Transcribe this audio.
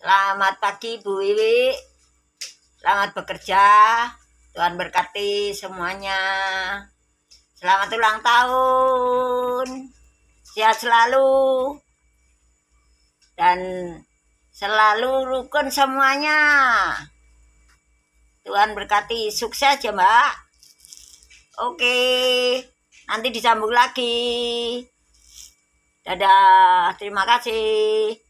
Selamat pagi Bu Wiwi. Selamat bekerja. Tuhan berkati semuanya. Selamat ulang tahun. Sehat selalu. Dan selalu rukun semuanya. Tuhan berkati sukses ya Mbak. Oke. Nanti disambung lagi. Dadah, terima kasih.